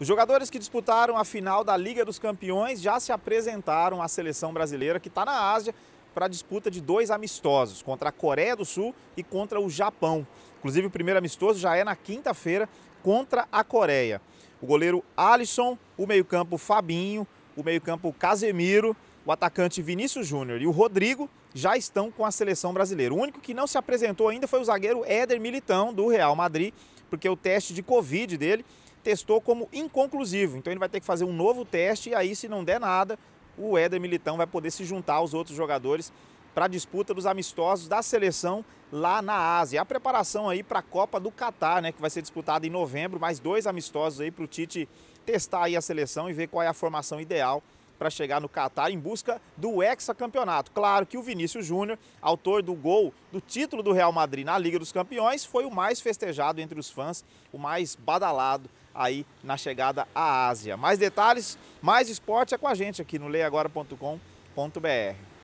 Os jogadores que disputaram a final da Liga dos Campeões já se apresentaram à seleção brasileira, que está na Ásia, para a disputa de dois amistosos, contra a Coreia do Sul e contra o Japão. Inclusive, o primeiro amistoso já é na quinta-feira contra a Coreia. O goleiro Alisson, o meio-campo Fabinho, o meio-campo Casemiro, o atacante Vinícius Júnior e o Rodrigo já estão com a seleção brasileira. O único que não se apresentou ainda foi o zagueiro Éder Militão, do Real Madrid, porque o teste de Covid dele testou como inconclusivo. Então ele vai ter que fazer um novo teste e aí, se não der nada, o Éder Militão vai poder se juntar aos outros jogadores para a disputa dos amistosos da seleção lá na Ásia. A preparação aí para a Copa do Catar, né, que vai ser disputada em novembro, mais dois amistosos aí para o Tite testar aí a seleção e ver qual é a formação ideal para chegar no Catar em busca do hexacampeonato. Claro que o Vinícius Júnior, autor do gol do título do Real Madrid na Liga dos Campeões, foi o mais festejado entre os fãs, o mais badalado aí na chegada à Ásia. Mais detalhes, mais esporte é com a gente aqui no leiagora.com.br.